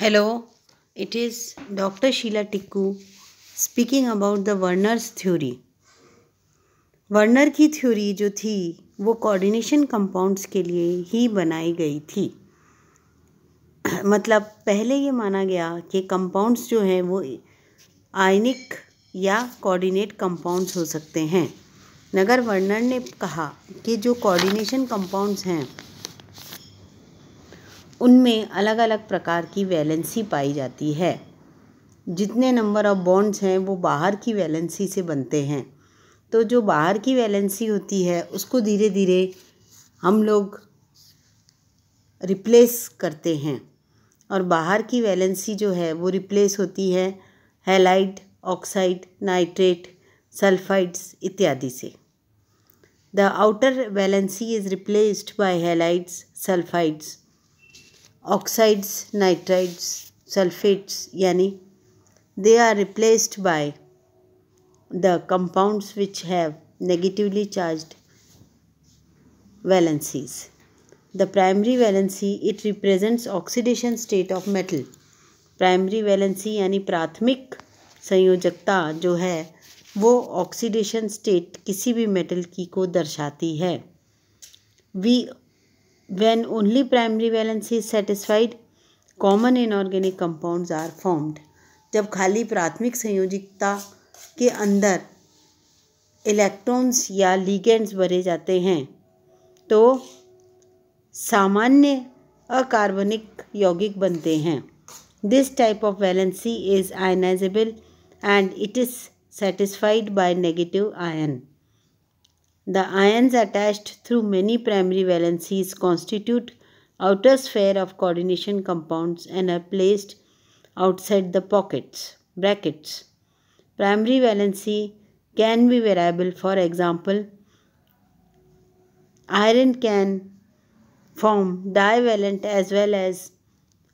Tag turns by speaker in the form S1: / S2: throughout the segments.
S1: Hello it is doctor Sheela Tikku speaking about the Werner's theory Werner की theory जो थी वो कोऑर्डिनेशन कंपाउंड्स के लिए ही बनाई गई थी मतलब पहले ये माना गया कि कंपाउंड्स जो हैं वो आयनिक या कोऑर्डिनेट कंपाउंड्स हो सकते हैं नगर वर्नर ने कहा कि जो कोऑर्डिनेशन कंपाउंड्स हैं उनमें अलग अलग प्रकार की वैलेंसी पाई जाती है जितने नंबर ऑफ बॉन्ड्स हैं वो बाहर की वैलेंसी से बनते हैं तो जो बाहर की वैलेंसी होती है उसको धीरे धीरे हम लोग रिप्लेस करते हैं और बाहर की वैलेंसी जो है वो रिप्लेस होती है हेलाइट ऑक्साइड नाइट्रेट सल्फाइड्स इत्यादि से the outer valency is replaced by halides sulphides oxides nitrides sulphates यानी they are replaced by the compounds which have negatively charged valencies the primary valency it represents oxidation state of metal primary valency यानी प्राथमिक संयोजकता जो है वो oxidation state किसी भी metal की को दर्शाती है we when only primary valence is satisfied common inorganic compounds are formed जब खाली प्राथमिक संयोजिकता के अंदर इलेक्ट्रॉन्स या लिगेंड्स भरे जाते हैं तो सामान्य अकार्बनिक यौगिक बनते हैं this type of valency is ionisable and it is satisfied by negative ion. The ions attached through many primary valencies constitute outer sphere of coordination compounds and are placed outside the pockets brackets. Primary valency can be variable. For example, iron can form divalent as well as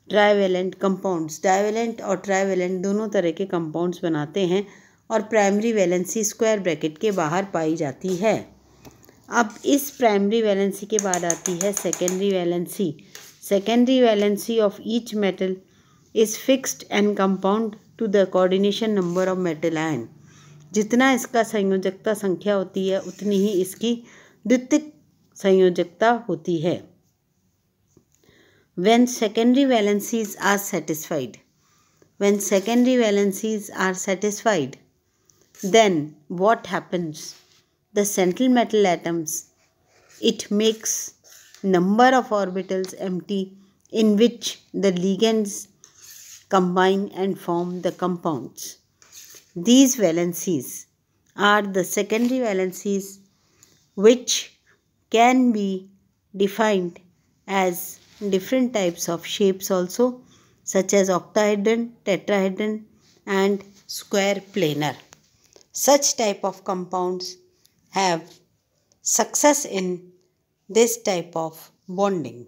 S1: trivalent compounds divalent और trivalent दोनों तरह के compounds बनाते हैं और primary valency square bracket के बाहर पाई जाती है अब इस प्राइमरी वैलेंसी के बाद आती है secondary valency secondary valency of each metal is fixed and compound to the coordination number of metal ion जितना इसका संयोजकता संख्या होती है उतनी ही इसकी द्वितीय संयोजकता होती है when secondary valencies are satisfied when secondary valencies are satisfied then what happens the central metal atoms. It makes number of orbitals empty in which the ligands combine and form the compounds. These valencies are the secondary valencies which can be defined as different types of shapes also such as octahedron, tetrahedron and square planar. Such type of compounds have success in this type of bonding.